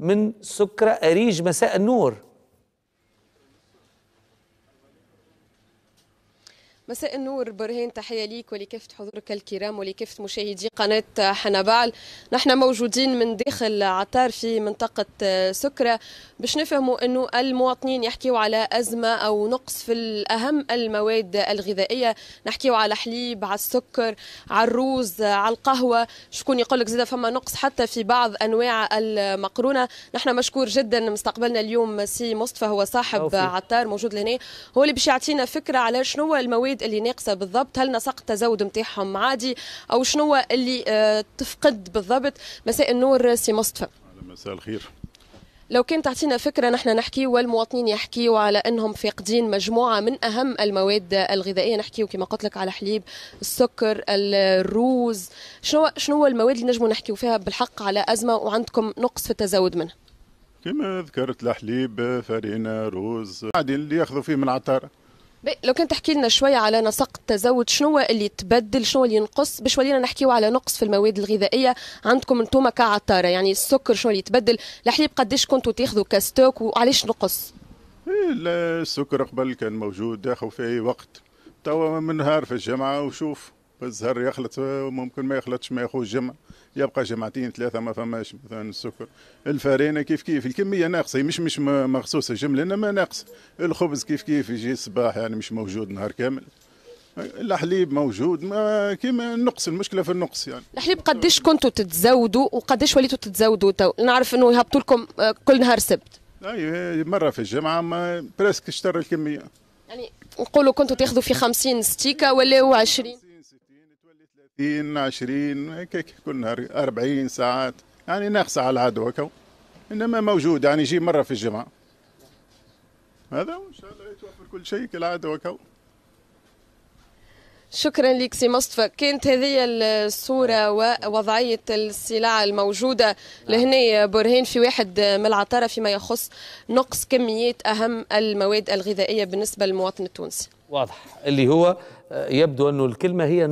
من سكرة أريج مساء النور مساء النور برهان تحية ليك ولكافة حضورك الكرام ولكافة مشاهدي قناة حنبعل نحن موجودين من داخل عطار في منطقة آه، سكرة باش نفهموا أنه المواطنين يحكيوا على أزمة أو نقص في الأهم المواد الغذائية نحكيوا على حليب على السكر على الروز على القهوة شكون يقول لك زاد فما نقص حتى في بعض أنواع المقرونة نحن مشكور جدا مستقبلنا اليوم سي مصطفى هو صاحب أوفي. عطار موجود لهنا هو اللي باش يعطينا فكرة على شنو المواد الموارد اللي ناقصه بالضبط هل نسق التزود نتاعهم عادي او شنو اللي آه، تفقد بالضبط مساء النور سي مصطفى مساء الخير لو كان تعطينا فكرة نحن نحكي والمواطنين يحكيوا على أنهم فاقدين مجموعة من أهم المواد الغذائية نحكي كما قلت لك على حليب السكر الروز شنو شنو المواد اللي نجموا نحكيوا فيها بالحق على أزمة وعندكم نقص في التزود منها كما ذكرت الحليب فرينة روز بعدين اللي ياخذوا فيه من العطار لو كنت تحكي لنا شوي على نسق التزود شنو اللي تبدل شنو اللي ينقص باش ولينا نحكيو على نقص في المواد الغذائيه عندكم انتم كعطاره يعني السكر شنو اللي يتبدل الحليب قداش كنتوا تاخذوا كستوك وعلاش نقص إيه، السكر قبل كان موجود داخل اي وقت توا من نهار في الجمعه وشوف الزهر يخلط ممكن ما يخلطش ما ياخذ جمع يبقى جمعتين ثلاثه ما فماش مثلا السكر الفرينه كيف كيف الكميه ناقصه مش مش مخصوصه جمله انما ناقص الخبز كيف كيف يجي الصباح يعني مش موجود نهار كامل الحليب موجود ما كيما النقص المشكله في النقص يعني الحليب قداش كنتوا تتزودوا وقداش وليتوا تتزودوا تو نعرف انه يهبطوا لكم آه، كل نهار سبت اي مره في الجمعه ما بريسك اشترى الكميه يعني نقولوا كنتوا تاخذوا في 50 ستيكه ولا 20 ستين عشرين كيك كل نهار أربعين ساعات يعني ناقصة على العدوى كو إنما موجود يعني يجي مرة في الجمعة هذا وإن شاء الله يتوفر كل شيء كالعادة وكو شكرا لك سي مصطفى كانت هذه الصورة ووضعية السلع الموجودة لهنا برهان في واحد من العطارة فيما يخص نقص كميات أهم المواد الغذائية بالنسبة للمواطن التونسي واضح اللي هو آه، يبدو أنه الكلمة هي